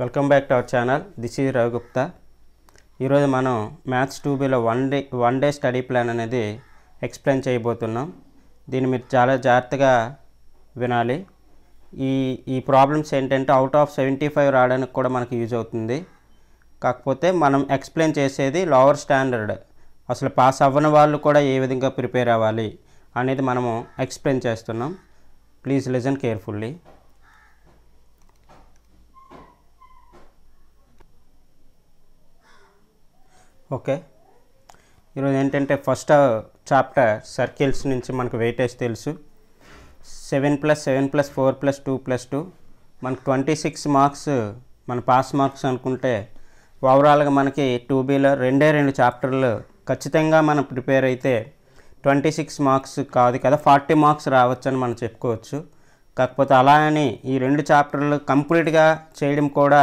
welcome back to our channel this is Ravi Gupta ఈరోజు మనం maths two బీలో one day one day study plan అనేది explain చేయబోతున్నాం దీన్ని మీరు చాలా జాగ్రత్తగా వినాలి ఈ ఈ ప్రాబ్లమ్స్ ఏంటంటే అవుట్ ఆఫ్ సెవెంటీ ఫైవ్ రావడానికి కూడా మనకు యూజ్ అవుతుంది కాకపోతే మనం ఎక్స్ప్లెయిన్ చేసేది లోవర్ స్టాండర్డ్ అసలు పాస్ అవ్వని వాళ్ళు కూడా ఏ విధంగా ప్రిపేర్ అవ్వాలి అనేది మనము ఎక్స్ప్లెయిన్ చేస్తున్నాం ప్లీజ్ లిజన్ కేర్ఫుల్లీ ఓకే ఈరోజు ఏంటంటే ఫస్ట్ చాప్టర్ సర్కిల్స్ నుంచి మనకు వెయిటేజ్ తెలుసు seven plus seven plus four plus two plus two మనకు ట్వంటీ సిక్స్ మార్క్స్ మన పాస్ మార్క్స్ అనుకుంటే ఓవరాల్గా మనకి టూ బీలో రెండే రెండు చాప్టర్లు ఖచ్చితంగా మనం ప్రిపేర్ అయితే ట్వంటీ సిక్స్ మార్క్స్ కాదు కదా ఫార్టీ మార్క్స్ రావచ్చని మనం చెప్పుకోవచ్చు కాకపోతే అలా అని ఈ రెండు చాప్టర్లు కంప్లీట్గా చేయడం కూడా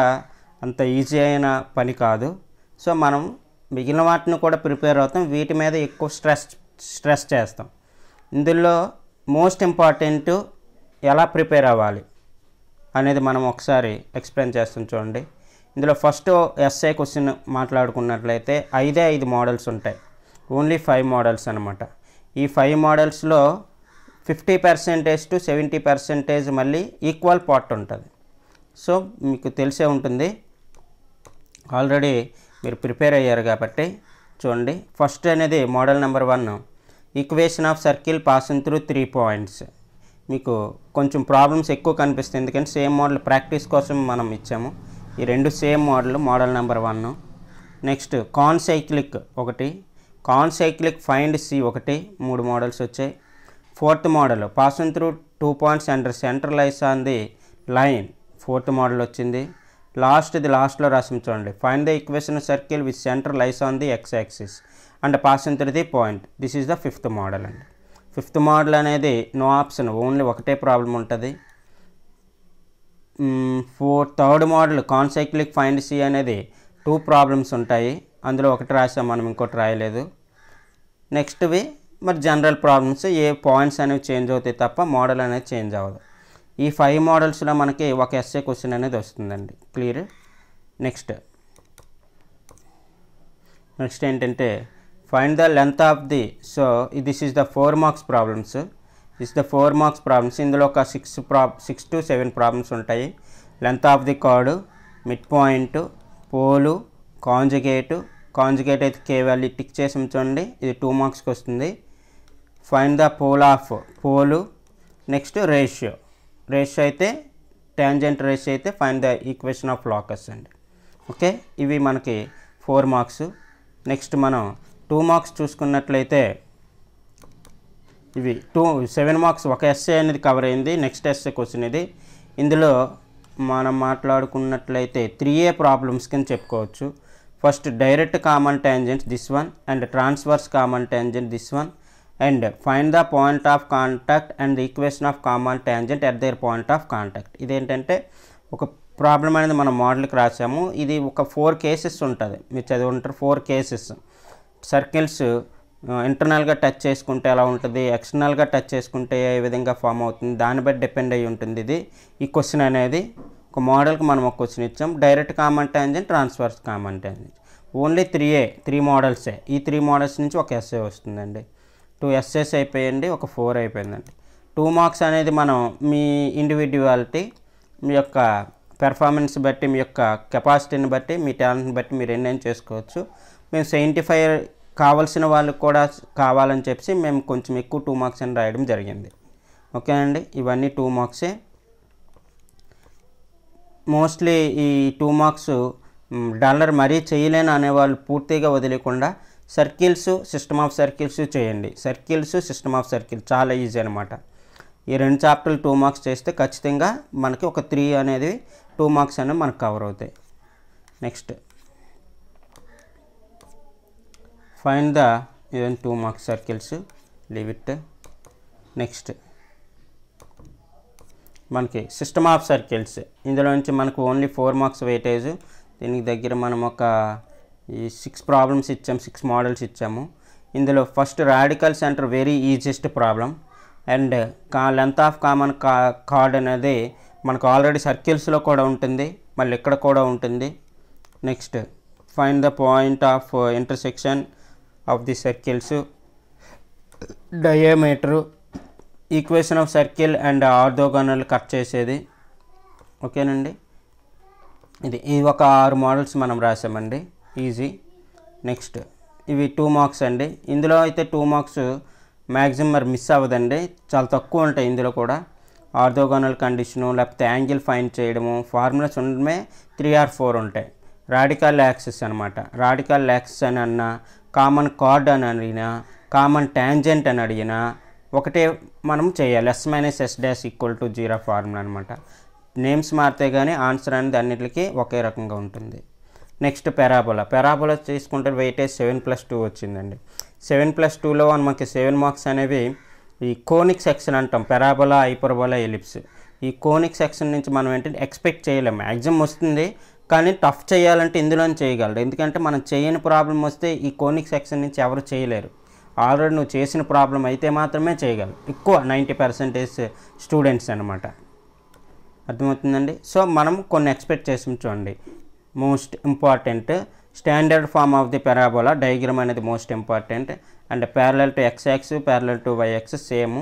అంత ఈజీ అయిన పని కాదు సో మనం మిగిలిన వాటిని కూడా ప్రిపేర్ అవుతాం వీటి మీద ఎక్కువ స్ట్రెస్ స్ట్రెస్ చేస్తాం ఇందులో మోస్ట్ ఇంపార్టెంట్ ఎలా ప్రిపేర్ అవ్వాలి అనేది మనం ఒకసారి ఎక్స్ప్లెయిన్ చేస్తాం చూడండి ఇందులో ఫస్ట్ ఎస్ఐ క్వశ్చన్ మాట్లాడుకున్నట్లయితే ఐదే ఐదు మోడల్స్ ఉంటాయి ఓన్లీ ఫైవ్ మోడల్స్ అనమాట ఈ ఫైవ్ మోడల్స్లో fifty percentage to seventy percentage మళ్ళీ ఈక్వల్ పార్ట్ ఉంటుంది సో మీకు తెలిసే ఉంటుంది ఆల్రెడీ మీరు ప్రిపేర్ అయ్యారు కాబట్టి చూడండి ఫస్ట్ అనేది model number one equation of circle passing through three points మీకు కొంచెం ప్రాబ్లమ్స్ ఎక్కువ కనిపిస్తుంది ఎందుకంటే సేమ్ మోడల్ ప్రాక్టీస్ కోసం మనం ఇచ్చాము ఈ రెండు same model model number one next concyclic ఒకటి కాన్ సైక్లిక్ ఫైండ్ సి ఒకటి మూడు మోడల్స్ వచ్చాయి fourth model passing through two points and the centre lies on the line fourth model వచ్చింది లాస్ట్ ఇది లాస్ట్లో రాసి చూడండి find the equation circle with centre lies on the X axis and passing through the point this is the fifth model అండి fifth model అనేది no option only ఒకటే problem ఉంటుంది four third model concyclic find C అనేది two problems ఉంటాయి అందులో ఒకటి రాసాం మనం ఇంకోటి రాయలేదు నెక్స్ట్వి మరి జనరల్ ప్రాబ్లమ్స్ ఏ పాయింట్స్ అనేవి చేంజ్ అవుతాయి తప్ప మోడల్ అనేది చేంజ్ అవ్వదు ఈ ఫైవ్ మోడల్స్లో మనకి ఒక ఎస్ఏ క్వశ్చన్ అనేది వస్తుందండి క్లియర్ నెక్స్ట్ నెక్స్ట్ ఏంటంటే find the length of the so this is the four marks problems is the four marks problems ఇందులో ఒక సిక్స్ ప్రా సిక్స్ టు సెవెన్ ప్రాబ్లమ్స్ ఉంటాయి length of the chord mid point pole conjugate conjugate అయితే K value tick చేసి ఉంచండి ఇది two మార్క్స్కి వస్తుంది find the pole of pole next ratio ratio అయితే ట్యాంజెంట్ రేషియో అయితే find the equation of locus అండి ఓకే ఇవి మనకి ఫోర్ మార్క్స్ నెక్స్ట్ మనం టూ మార్క్స్ చూసుకున్నట్లయితే ఇవి టూ సెవెన్ మార్క్స్ ఒక ఎస్ఏ అనేది కవర్ అయింది నెక్స్ట్ ఎస్ఏ క్వశ్చన్ ఇది ఇందులో మనం మాట్లాడుకున్నట్లయితే త్రీ ఏ ప్రాబ్లమ్స్ కింద చెప్పుకోవచ్చు first direct common tangent this one and transverse common tangent this one and find the point of contact and the equation of common tangent at their point of contact ఇదేంటంటే ఒక problem అనేది మనం మోడల్కి రాసాము ఇది ఒక four cases ఉంటుంది మీరు చదివి ఉంటారు ఫోర్ కేసెస్ సర్కిల్స్ ఇంటర్నల్గా టచ్ చేసుకుంటే ఎలా ఉంటుంది ఎక్స్టర్నల్గా టచ్ చేసుకుంటే ఏ విధంగా ఫామ్ అవుతుంది దాన్ని బట్టి డిపెండ్ అయి ఉంటుంది ఇది ఈ క్వశ్చన్ అనేది ఒక మోడల్కి మనం ఒక క్వశ్చన్ ఇచ్చాం direct common tangent transverse common tangent only three ఏ త్రీ మోడల్సే ఈ త్రీ మోడల్స్ నుంచి ఒక ఎస్ఏ వస్తుందండి టూ ఎస్ఎస్ అయిపోయండి ఒక ఫోర్ అయిపోయిందండి టూ మార్క్స్ అనేది మనం మీ ఇండివిజువాలిటీ మీ యొక్క పెర్ఫార్మెన్స్ బట్టి మీ యొక్క కెపాసిటీని బట్టి మీ టాలెంట్ని బట్టి మీరు ఎన్నేం చేసుకోవచ్చు మేము సైంటిఫై కావాల్సిన వాళ్ళకు కూడా కావాలని చెప్పి మేము కొంచెం ఎక్కువ టూ మార్క్స్ అని రాయడం జరిగింది ఓకేనండి ఇవన్నీ టూ మార్క్సే మోస్ట్లీ ఈ టూ మార్క్స్ డాలర్ మరీ చేయలేను అనేవాళ్ళు పూర్తిగా వదిలేకుండా సర్కిల్స్ సిస్టమ్ ఆఫ్ సర్కిల్స్ చేయండి సర్కిల్స్ సిస్టమ్ ఆఫ్ సర్కిల్ చాలా ఈజీ అనమాట ఈ రెండు చాప్టర్లు టూ మార్క్స్ చేస్తే ఖచ్చితంగా మనకి ఒక త్రీ అనేది టూ మార్క్స్ అనేవి మనకు కవర్ అవుతాయి next fine the even two marks circles leave it next మనకి సిస్టమ్ ఆఫ్ సర్కిల్స్ ఇందులో నుంచి మనకు ఓన్లీ ఫోర్ మార్క్స్ వెయిటేజ్ దీనికి దగ్గర మనం ఒక ఈ సిక్స్ ప్రాబ్లమ్స్ ఇచ్చాము సిక్స్ మోడల్స్ ఇచ్చాము ఇందులో first radical centre very easiest problem and కా లెంత్ ఆఫ్ కామన్ కా కార్డ్ అనేది మనకు ఆల్రెడీ సర్కిల్స్లో కూడా ఉంటుంది మళ్ళీ ఇక్కడ కూడా ఉంటుంది next fine the point of intersection of the circles diameter equation of circle and orthogonal cut చేసేది ఓకేనండి ఇది ఈ ఒక ఆరు మోడల్స్ మనం రాసామండి ఈజీ నెక్స్ట్ ఇవి టూ మార్క్స్ అండి ఇందులో అయితే టూ మార్క్స్ మ్యాక్సిమం మరి మిస్ అవ్వదండి చాలా తక్కువ ఉంటాయి ఇందులో కూడా ఆర్థోగోనల్ కండిషను లేకపోతే యాంగిల్ ఫైన్ చేయడము ఫార్ములాస్ ఉండడమే త్రీ ఆర్ ఫోర్ ఉంటాయి రాడికల్ యాక్సెస్ అనమాట రాడికల్ యాక్సెస్ అని అన్న కామన్ కార్డ్ అని అడిగినా కామన్ ట్యాంజెంట్ అని అడిగినా ఒకటే మనం చేయాలి S minus S dash equal to zero formula అనమాట నేమ్స్ మారితే కానీ ఆన్సర్ అనేది అన్నిటికీ ఒకే రకంగా ఉంటుంది నెక్స్ట్ పెరాబోలా పెరాబోలా తీసుకుంటే వెయిటేజ్ సెవెన్ ప్లస్ టూ వచ్చిందండి సెవెన్ ప్లస్ టూలో మనకి సెవెన్ మార్క్స్ అనేవి ఈ కోనిక్ సెక్షన్ అంటాం పెరాబోలా ఐపర్బోలా ఎలిప్స్ ఈ కోనిక్ సెక్షన్ నుంచి మనం ఏంటంటే ఎక్స్పెక్ట్ చేయలేము మ్యాక్సిమం వస్తుంది కానీ టఫ్ చేయాలంటే ఇందులోనే చేయగలరు ఎందుకంటే మనం చేయని ప్రాబ్లం వస్తే ఈ కోనిక్ సెక్షన్ నుంచి ఎవరు చేయలేరు ఆల్రెడీ నువ్వు చేసిన ప్రాబ్లం అయితే మాత్రమే చేయగలరు ఎక్కువ నైంటీ పర్సెంటేజ్ స్టూడెంట్స్ అనమాట అర్థమవుతుందండి సో మనం కొన్ని ఎక్స్పెక్ట్ చేసాం చూడండి most important standard form of the parabola diagram అనేది most important and parallel to X axis parallel to Y X same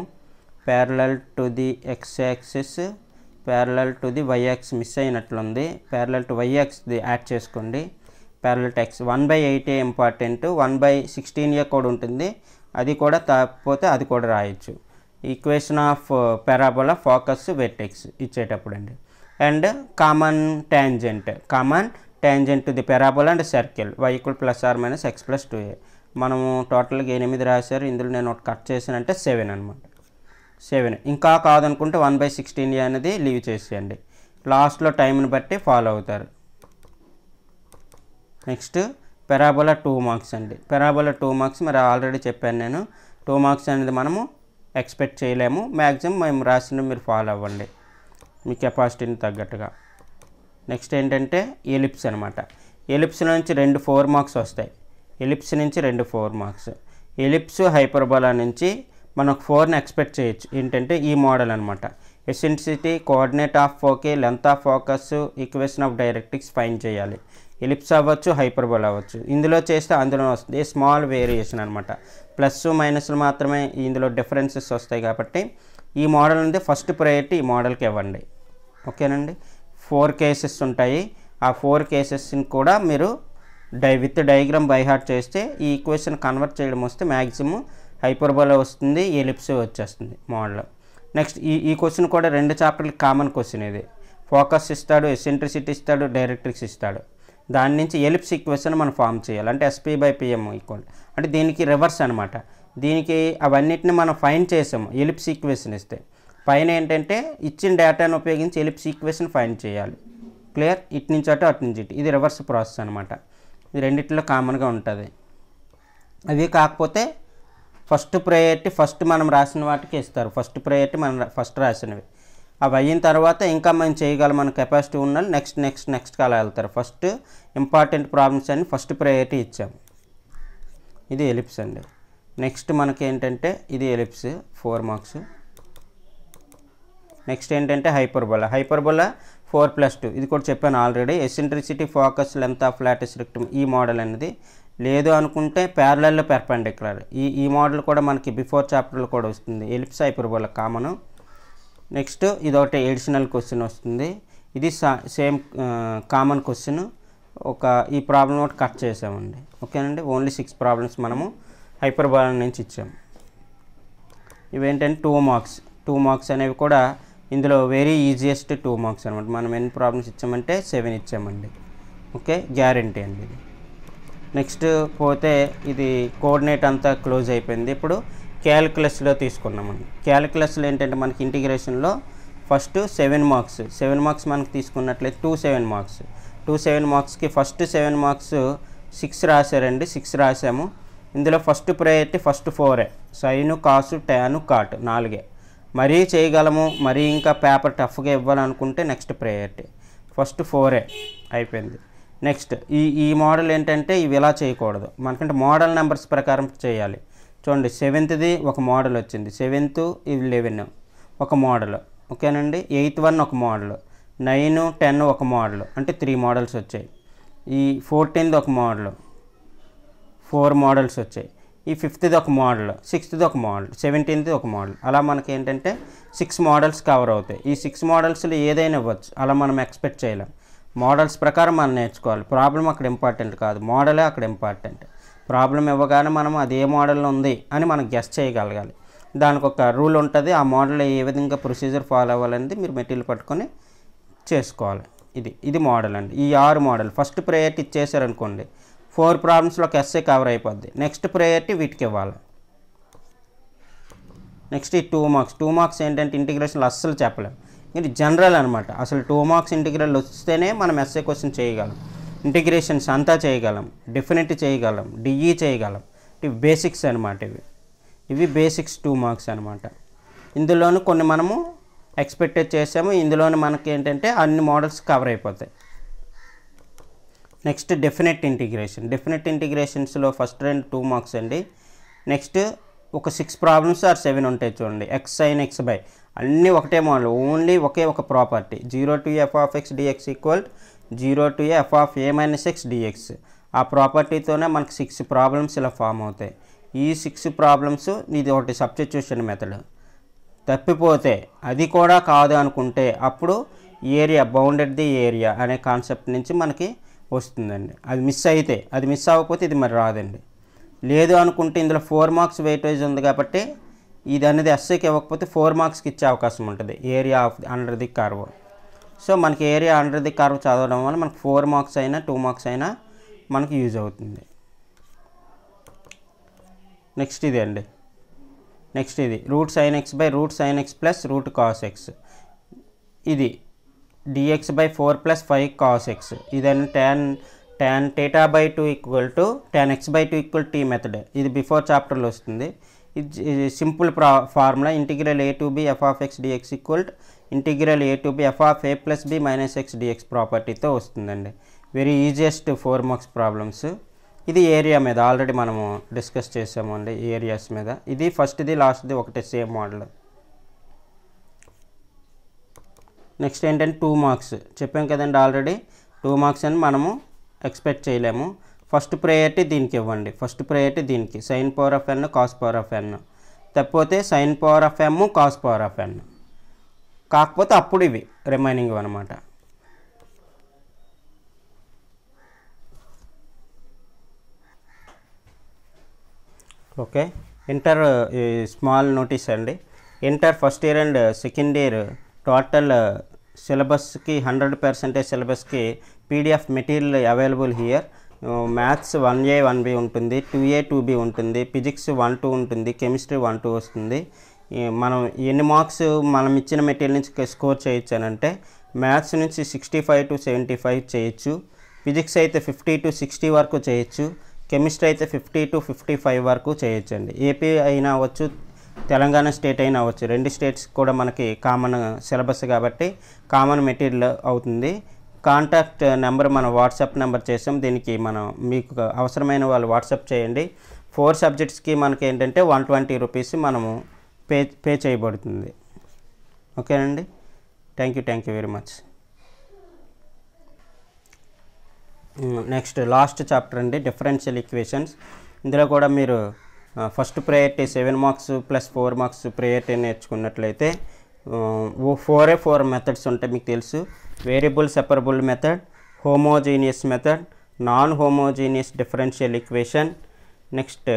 parallel to the X axis parallel to the Y miss అయినట్లుంది parallel to Y the add చేసుకోండి parallel to X one by ఎయిటే important one by సిక్స్టీన్గా కూడా ఉంటుంది అది కూడా తప్పపోతే అది కూడా రాయొచ్చు equation of parabola focus vertex ఇచ్చేటప్పుడు అండి and common tangent common tangent the the and circle circle y equal plus or minus x plus 2a మనము టోటల్గా ఎనిమిది రాశారు ఇందులో నేను ఒకటి కట్ చేశానంటే సెవెన్ అనమాట సెవెన్ ఇంకా కాదనుకుంటే వన్ బై సిక్స్టీన్ అనేది లీవ్ చేసేయండి లాస్ట్లో టైంని బట్టి ఫాలో అవుతారు నెక్స్ట్ పెరాబోలా టూ మార్క్స్ అండి పెరాబోలా టూ మార్క్స్ మరి ఆల్రెడీ చెప్పాను నేను టూ మార్క్స్ అనేది మనము ఎక్స్పెక్ట్ చేయలేము మ్యాక్సిమం మేము రాసిన మీరు ఫాలో అవ్వండి మీ కెపాసిటీని తగ్గట్టుగా నెక్స్ట్ ఏంటంటే ఎలిప్స్ అనమాట ఎలిప్స్ నుంచి రెండు ఫోర్ మార్క్స్ వస్తాయి ఎలిప్స్ నుంచి రెండు ఫోర్ మార్క్స్ ఎలిప్స్ హైపర్బలా నుంచి మనం ఫోర్ని ఎక్స్పెక్ట్ చేయొచ్చు ఏంటంటే ఈ మోడల్ అనమాట eccentricity coordinate of foci length of focus equation of directrix fine చేయాలి ఎలిప్స్ అవ్వచ్చు హైపర్బోల్ అవ్వచ్చు ఇందులో చేస్తే అందులో వస్తుంది స్మాల్ వేరియేషన్ అనమాట ప్లస్ మైనస్లు మాత్రమే ఇందులో డిఫరెన్సెస్ వస్తాయి కాబట్టి ఈ మోడల్ ఉంది ఫస్ట్ ప్రయారిటీ ఈ మోడల్కి ఇవ్వండి ఓకేనండి ఫోర్ కేసెస్ ఉంటాయి ఆ ఫోర్ కేసెస్ని కూడా మీరు డై విత్ డయాగ్రామ్ బైహార్ట్ చేస్తే ఈ ఈక్వేషన్ కన్వర్ట్ చేయడం వస్తే మ్యాక్సిమం హైపర్బోలా వస్తుంది ఎలిప్స్ వచ్చేస్తుంది మోడల్ నెక్స్ట్ ఈ ఈ క్వశ్చన్ కూడా రెండు చాప్టర్లు కామన్ క్వశ్చన్ ఇది ఫోకస్ ఇస్తాడు ఎసెంట్రిసిటీ ఇస్తాడు డైరెక్ట్రిక్స్ ఇస్తాడు దాని నుంచి ఎలిప్స్ ఈక్వేషన్ మనం ఫామ్ చేయాలి అంటే ఎస్పీ బై పిఎం ఈక్వల్ అంటే దీనికి రివర్స్ అనమాట దీనికి అవన్నిటిని మనం ఫైన్ చేసాము ఎలిప్స్ ఈక్వేషన్ ఇస్తే పైన ఏంటంటే ఇచ్చిన డేటాను ఉపయోగించి ఎలిప్స్ ఈక్వేషన్ ఫైన్ చేయాలి క్లియర్ ఇటు నుంచి అటు అటు నుంచి ఇటు ఇది రివర్స్ ప్రాసెస్ అనమాట ఇది రెండిట్లో కామన్గా ఉంటుంది అవి కాకపోతే ఫస్ట్ ప్రయారిటీ ఫస్ట్ మనం రాసిన వాటికి ఇస్తారు ఫస్ట్ ప్రయారిటీ మనం ఫస్ట్ రాసినవి అవి అయిన తర్వాత ఇంకా మనం చేయగలం మన కెపాసిటీ ఉన్న నెక్స్ట్ నెక్స్ట్ నెక్స్ట్ అలా వెళ్తారు ఫస్ట్ ఇంపార్టెంట్ ప్రాబ్లమ్స్ అని ఫస్ట్ ప్రయారిటీ ఇచ్చాము ఇది ఎలిప్స్ అండి నెక్స్ట్ మనకి ఏంటంటే ఇది ఎలిప్స్ ఫోర్ మార్క్స్ నెక్స్ట్ ఏంటంటే hyperbola hyperbola four plus two ఇది కూడా చెప్పాను already eccentricity focus length of latus rectum ఈ మోడల్ అనేది లేదు అనుకుంటే ప్యారలల్లో పెర్పెండిక్యులర్ ఈ ఈ మోడల్ కూడా మనకి బిఫోర్ చాప్టర్లో కూడా వస్తుంది ఎలిప్స్ హైపర్బోలా కామన్ నెక్స్ట్ ఇది ఒకటి ఎడిషనల్ క్వశ్చన్ వస్తుంది ఇది సేమ్ కామన్ క్వశ్చన్ ఒక ఈ ప్రాబ్లం ఒకటి కట్ చేసామండి ఓకేనండి ఓన్లీ సిక్స్ ప్రాబ్లమ్స్ మనము హైపర్బాలా నుంచి ఇచ్చాము ఇవేంటంటే టూ మార్క్స్ టూ మార్క్స్ అనేవి కూడా ఇందులో వెరీ ఈజియెస్ట్ టూ మార్క్స్ అనమాట మనం ఎన్ని ప్రాబ్లమ్స్ ఇచ్చామంటే సెవెన్ ఇచ్చామండి ఓకే గ్యారంటీ అండి ఇది నెక్స్ట్ పోతే ఇది కోఆర్డినేట్ అంతా క్లోజ్ అయిపోయింది ఇప్పుడు క్యాలిక్యులస్లో తీసుకున్నామండి క్యాలిక్యులస్లో ఏంటంటే మనకి ఇంటిగ్రేషన్లో first seven marks seven marks మనకు తీసుకున్నట్లయితే two seven marks two seven మార్క్స్కి ఫస్ట్ సెవెన్ మార్క్స్ సిక్స్ రాశారండి సిక్స్ రాసాము ఇందులో ఫస్ట్ ప్రయారిటీ ఫస్ట్ ఫోరే సైను కాసు ట్యాను కాట్ నాలుగే మరీ చేయగలము మరీ ఇంకా పేపర్ టఫ్గా ఇవ్వాలనుకుంటే నెక్స్ట్ ప్రయారిటీ ఫస్ట్ ఫోరే అయిపోయింది నెక్స్ట్ ఈ ఈ మోడల్ ఏంటంటే ఇవి ఇలా చేయకూడదు మనకంటే మోడల్ నెంబర్స్ ప్రకారం చేయాలి చూడండి సెవెంత్ది ఒక మోడల్ వచ్చింది సెవెంత్ ఇవి లెవెన్ ఒక మోడల్ ఓకేనండి ఎయిత్ వన్ ఒక మోడల్ నైన్ టెన్ ఒక మోడల్ అంటే త్రీ మోడల్స్ వచ్చాయి ఈ ఫోర్టీన్త్ ఒక మోడల్ ఫోర్ మోడల్స్ వచ్చాయి ఈ ఫిఫ్త్ది ఒక మోడల్ సిక్స్త్ది ఒక మోడల్ సెవెంటీన్త్ ఒక మోడల్ అలా మనకి ఏంటంటే సిక్స్ మోడల్స్ కవర్ అవుతాయి ఈ సిక్స్ మోడల్స్లో ఏదైనా ఇవ్వచ్చు అలా మనం ఎక్స్పెక్ట్ చేయలేం మోడల్స్ ప్రకారం మనం నేర్చుకోవాలి ప్రాబ్లం అక్కడ ఇంపార్టెంట్ కాదు మోడలే అక్కడ ఇంపార్టెంట్ ప్రాబ్లం ఇవ్వగానే మనం అది ఏ మోడల్లో ఉంది అని మనం గెస్ చేయగలగాలి దానికి ఒక రూల్ ఉంటుంది ఆ మోడల్ ఏ విధంగా ప్రొసీజర్ ఫాలో అవ్వాలనేది మీరు మెటీరియల్ పట్టుకొని చేసుకోవాలి ఇది ఇది మోడల్ అండి ఈ ఆరు మోడల్ ఫస్ట్ ప్రయారిటీ ఇచ్చేసారనుకోండి ఫోర్ ప్రాబ్లమ్స్లోకి ఎస్ఏ కవర్ అయిపోద్ది నెక్స్ట్ ప్రయారిటీ వీటికి ఇవ్వాలి నెక్స్ట్ ఈ టూ మార్క్స్ టూ మార్క్స్ ఏంటంటే ఇంటిగ్రేషన్లు అస్సలు చెప్పలేము ఇది జనరల్ అనమాట అసలు టూ మార్క్స్ ఇంటిగ్రల్ వస్తేనే మనం ఎస్ఏ క్వశ్చన్ చేయగలం ఇంటిగ్రేషన్స్ అంతా చేయగలం డెఫినెట్ చేయగలం డిఈ చేయగలం ఇవి బేసిక్స్ అనమాట ఇవి ఇవి బేసిక్స్ టూ మార్క్స్ అనమాట ఇందులోనూ కొన్ని మనము ఎక్స్పెక్టెడ్ చేసాము ఇందులోని మనకి ఏంటంటే అన్ని మోడల్స్ కవర్ అయిపోతాయి నెక్స్ట్ డెఫినెట్ ఇంటిగ్రేషన్ డెఫినెట్ ఇంటిగ్రేషన్స్లో ఫస్ట్ రెండు టూ మార్క్స్ అండి నెక్స్ట్ ఒక సిక్స్ ప్రాబ్లమ్స్ ఆర్ సెవెన్ ఉంటాయి చూడండి ఎక్స్ సైన్ ఎక్స్ బై అన్నీ ఒకటే మోడల్ ఓన్లీ ఒకే ఒక property zero to f of x dx equal zero to f of a minus x dx ఆ ప్రాపర్టీతోనే మనకు సిక్స్ ప్రాబ్లమ్స్ ఇలా ఫామ్ అవుతాయి ఈ సిక్స్ ప్రాబ్లమ్స్ ఇది ఒకటి సబ్స్టిట్యూషన్ మెథడ్ తప్పిపోతే అది కూడా కాదు అనుకుంటే అప్పుడు ఏరియా బౌండెడ్ ది ఏరియా అనే కాన్సెప్ట్ నుంచి మనకి వస్తుందండి అది మిస్ అయితే అది మిస్ అవ్వకపోతే ఇది మరి రాదండి లేదు అనుకుంటే ఇందులో ఫోర్ మార్క్స్ వెయిటేజ్ ఉంది కాబట్టి ఇది అనేది ఎస్ఐకి ఇవ్వకపోతే ఫోర్ మార్క్స్కి ఇచ్చే అవకాశం ఉంటుంది area of under the curve so మనకి ఏరియా అండర్ ది కర్వ్ చదవడం వల్ల మనకు ఫోర్ మార్క్స్ అయినా టూ మార్క్స్ అయినా మనకి యూజ్ అవుతుంది నెక్స్ట్ ఇది అండి నెక్స్ట్ ఇది root sine x by root sine x plus root cos x ఇది dx by four plus five cos x ఇదని tan tan theta by two equal to tan x by two equal T method ఇది before చాప్టర్లో వస్తుంది ఇది simple ప్రా formula integral a to b f of x dx equal integral a to b f of a plus b minus x dx ప్రాపర్టీతో వస్తుందండి very easiest four marks problems ఇది area మీద already మనము discuss చేసాము అండి areas మీద ఇది ఫస్ట్ది లాస్ట్ది ఒకటి సేమ్ మోడల్ నెక్స్ట్ ఏంటంటే టూ మార్క్స్ చెప్పాం కదండి ఆల్రెడీ టూ మార్క్స్ అని మనము ఎక్స్పెక్ట్ చేయలేము ఫస్ట్ ప్రయారిటీ దీనికి ఇవ్వండి ఫస్ట్ ప్రయారిటీ దీనికి sine power of n cos power of n తప్పపోతే sine power of m cos power of n కాకపోతే అప్పుడు ఇవి రిమైనింగ్ అనమాట ఓకే ఇంటర్ స్మాల్ నోటీస్ అండి inter first year and second year total సిలబస్కి హండ్రెడ్ పర్సెంటేజ్ సిలబస్కి PDF material available here maths one A one B ఉంటుంది two A two B ఉంటుంది physics one two ఉంటుంది కెమిస్ట్రీ వన్ టూ వస్తుంది మనం ఎన్ని marks మనం ఇచ్చిన మెటీరియల్ నుంచి స్కోర్ చేయొచ్చు అంటే మ్యాథ్స్ నుంచి sixty five to seventy five చేయొచ్చు ఫిజిక్స్ అయితే ఫిఫ్టీ టు సిక్స్టీ వరకు చేయొచ్చు కెమిస్ట్రీ అయితే ఫిఫ్టీ టు ఫిఫ్టీ ఫైవ్ వరకు చేయొచ్చండి ఏపీ అయినా వచ్చు తెలంగాణ స్టేట్ అయినా అవ్వచ్చు రెండు స్టేట్స్ కూడా మనకి కామన్ సిలబస్ కాబట్టి కామన్ మెటీరియల్ అవుతుంది కాంటాక్ట్ నెంబర్ మనం వాట్సాప్ నెంబర్ చేసాం దీనికి మనం మీకు అవసరమైన వాళ్ళు వాట్సాప్ చేయండి ఫోర్ సబ్జెక్ట్స్కి మనకి ఏంటంటే వన్ ట్వంటీ రూపీస్ మనము పే పే చేయబడుతుంది ఓకేనండి thank you thank you very much next last chapter అండి డిఫరెన్షియల్ ఈక్వేషన్స్ ఇందులో కూడా మీరు first priority seven marks plus four marks priority నేర్చుకున్నట్లయితే ఓ ఫోర్ ఏ ఫోర్ మెథడ్స్ ఉంటాయి మీకు తెలుసు variable separable method homogeneous method non homogeneous differential equation next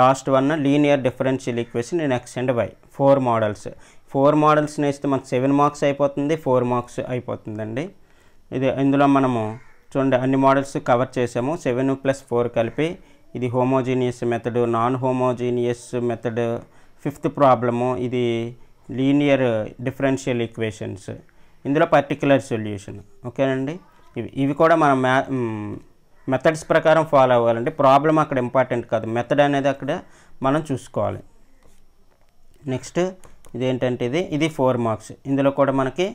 last one linear differential equation in and by four models four models నేస్తే మనకు seven marks అయిపోతుంది four marks అయిపోతుందండి ఇది ఇందులో మనము చూడండి అన్ని మోడల్స్ కవర్ చేసాము సెవెన్ ప్లస్ ఫోర్ కలిపి ఇది homogeneous method non homogeneous method fifth problem ఇది లీనియర్ డిఫరెన్షియల్ ఈక్వేషన్స్ ఇందులో పర్టికులర్ సొల్యూషన్ ఓకేనండి ఇవి ఇవి కూడా మనం మ్యా మెథడ్స్ ప్రకారం ఫాలో అవ్వాలండి ప్రాబ్లం అక్కడ ఇంపార్టెంట్ కాదు మెథడ్ అనేది అక్కడ మనం చూసుకోవాలి నెక్స్ట్ ఇదేంటంటే ఇది ఇది ఫోర్ మార్క్స్ ఇందులో కూడా మనకి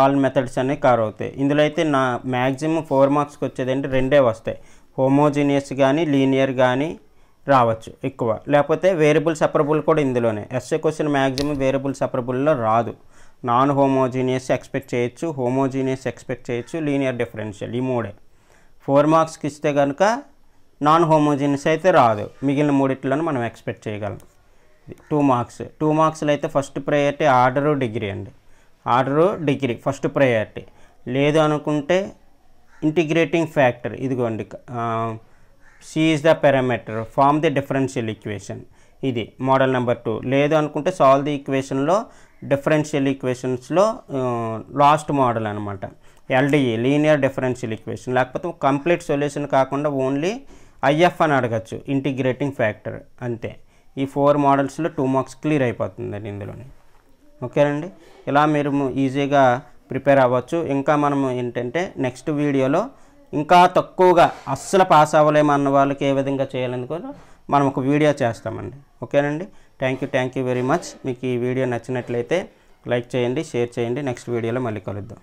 ఆల్ మెథడ్స్ అనేవి కవర్ అవుతాయి ఇందులో అయితే నా మ్యాక్సిమం ఫోర్ మార్క్స్కి వచ్చేదంటే రెండే వస్తాయి హోమోజీనియస్ కానీ లీనియర్ కానీ రావచ్చు ఎక్కువ లేకపోతే వేరియబుల్ సపరబుల్ కూడా ఇందులోనే ఎస్ఏ క్వశ్చన్ మ్యాక్సిమం వేరియబుల్ సపరబుల్లో రాదు నాన్ హోమోజీనియస్ ఎక్స్పెక్ట్ చేయొచ్చు హోమోజీనియస్ ఎక్స్పెక్ట్ చేయొచ్చు లీనియర్ డిఫరెన్షియల్ ఈ మూడే ఫోర్ మార్క్స్కి ఇస్తే కనుక నాన్ హోమోజీనియస్ అయితే రాదు మిగిలిన మూడిట్లను మనం ఎక్స్పెక్ట్ చేయగలం టూ మార్క్స్ టూ మార్క్స్లో అయితే ఫస్ట్ ప్రయారిటీ ఆర్డరు డిగ్రీ అండి ఆర్డరు డిగ్రీ ఫస్ట్ ప్రయారిటీ లేదు అనుకుంటే ఇంటిగ్రేటింగ్ ఫ్యాక్టర్ ఇదిగోండి C is the parameter form the differential equation ఇది మోడల్ నెంబర్ టూ లేదు అనుకుంటే సాల్వ్ ది ఈక్వేషన్లో డిఫరెన్షియల్ ఈక్వేషన్స్లో లాస్ట్ మోడల్ అనమాట ఎల్డిఈ లీనియర్ డిఫరెన్షియల్ ఈక్వేషన్ లేకపోతే కంప్లీట్ సొల్యూషన్ కాకుండా ఓన్లీ ఐఎఫ్ అని అడగచ్చు ఇంటిగ్రేటింగ్ ఫ్యాక్టర్ అంతే ఈ ఫోర్ మోడల్స్లో టూ మార్క్స్ క్లియర్ అయిపోతుందండి ఇందులోని ఓకేనండి ఇలా మీరు ఈజీగా ప్రిపేర్ అవ్వచ్చు ఇంకా మనం ఏంటంటే నెక్స్ట్ వీడియోలో ఇంకా తక్కువగా అస్సలు పాస్ అవ్వలేమన్న వాళ్ళకి ఏ విధంగా చేయాలని కూడా మనం ఒక వీడియో చేస్తామండి ఓకేనండి thank you thank you very much మీకు ఈ వీడియో నచ్చినట్లయితే లైక్ చేయండి షేర్ చేయండి నెక్స్ట్ వీడియోలో మళ్ళీ కలుద్దాం